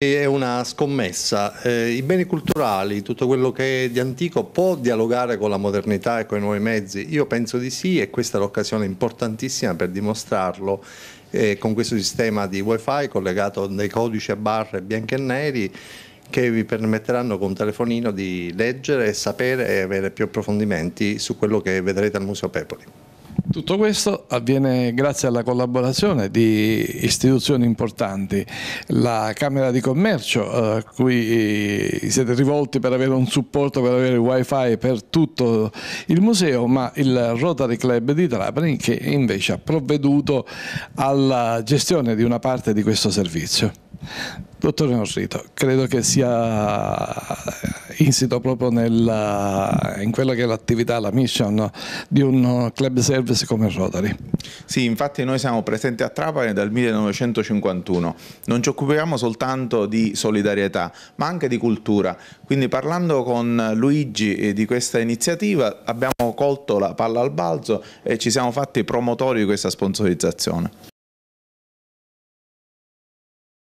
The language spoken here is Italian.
È una scommessa. Eh, I beni culturali, tutto quello che è di antico, può dialogare con la modernità e con i nuovi mezzi? Io penso di sì e questa è l'occasione importantissima per dimostrarlo. Eh, con questo sistema di wifi collegato dai codici a barre bianche e neri che vi permetteranno con un telefonino di leggere, e sapere e avere più approfondimenti su quello che vedrete al Museo Pepoli. Tutto questo avviene grazie alla collaborazione di istituzioni importanti, la Camera di Commercio, a eh, cui eh, siete rivolti per avere un supporto, per avere wifi per tutto il museo, ma il Rotary Club di Trapani che invece ha provveduto alla gestione di una parte di questo servizio. Dottore Norrito, credo che sia insito proprio nella, in quella che è l'attività, la mission di un club service come Rotary. Sì, infatti noi siamo presenti a Trapani dal 1951, non ci occupiamo soltanto di solidarietà ma anche di cultura, quindi parlando con Luigi eh, di questa iniziativa abbiamo colto la palla al balzo e ci siamo fatti promotori di questa sponsorizzazione.